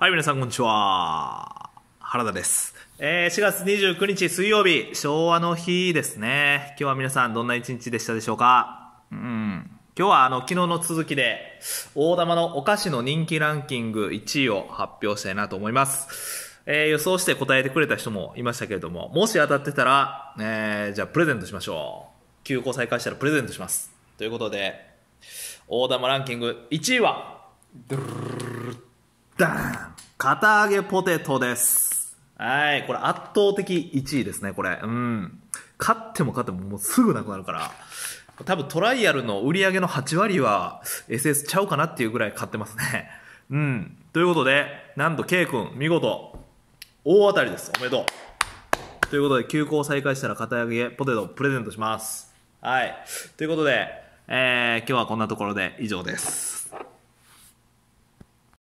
はい、皆さんこんにちは。原田です。えー、4月29日水曜日、昭和の日ですね。今日は皆さんどんな一日でしたでしょうかうん。今日はあの、昨日の続きで、大玉のお菓子の人気ランキング1位を発表したいなと思います。えー、予想して答えてくれた人もいましたけれども、もし当たってたら、えー、じゃあプレゼントしましょう。休校再開したらプレゼントします。ということで、大玉ランキング1位は、ドゥルルルルダーン堅揚げポテトです。はい、これ圧倒的1位ですね、これ。うん。勝っても勝ってももうすぐなくなるから。多分トライアルの売り上げの8割は SS ちゃうかなっていうぐらい買ってますね。うん。ということで、なんと K 君、見事、大当たりです。おめでとう。ということで、休校再開したら片揚げポテトプレゼントします。はい。ということで、えー、今日はこんなところで以上です。